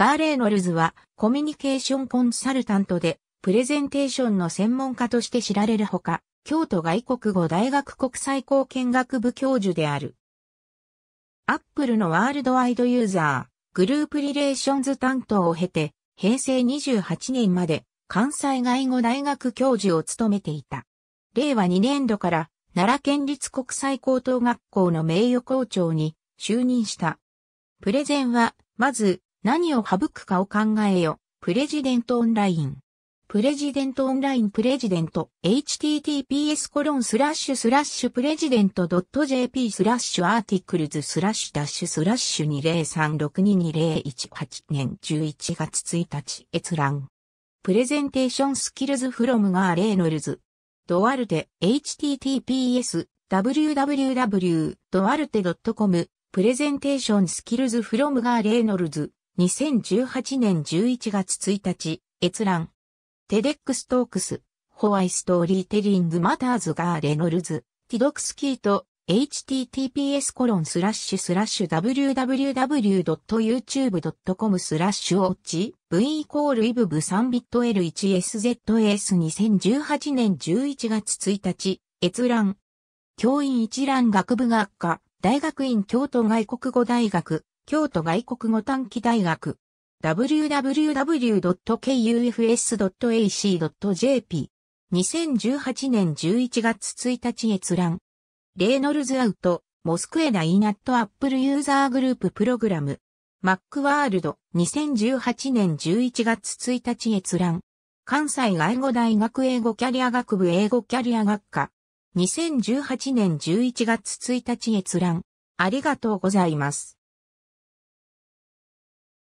ガーレーノルズはコミュニケーションコンサルタントでプレゼンテーションの専門家として知られるほか、京都外国語大学国際貢献学部教授である。アップルのワールドワイドユーザー、グループリレーションズ担当を経て、平成28年まで関西外語大学教授を務めていた。令和2年度から奈良県立国際高等学校の名誉校長に就任した。プレゼンは、まず、何を省くかを考えよ。プレジデントオンライン。プレジデントオンラインプレジデント https コロンスラッシュスラッシュプレジデント .jp スラッシュアーティクルズスラッシュダッシュスラッシュ2 0 3 6 2 2 0 1 8年11月1日閲覧。プレゼンテーションスキルズフロムガーレーノルズ。ドワルテ https www.doalte.com プレゼンテーションスキルズフロムガーレーノルズ2018年11月1日、閲覧。テデックストークス、ホワイストーリーテリングマターズガーレノルズ、ティドクスキーと https コロンスラッシュスラッシュ www.youtube.com スラッシュオッチ v イコールイブブ3ビット L1SZS2018 年11月1日閲覧教員一覧学部学科大学院京都外国語大学京都外国語短期大学 www.kufs.ac.jp 2018年11月1日閲覧レイノルズアウトモスクエダイナットアップルユーザーグループプログラムマックワールド2018年11月1日閲覧関西外語大学英語キャリア学部英語キャリア学科2018年11月1日閲覧ありがとうございます。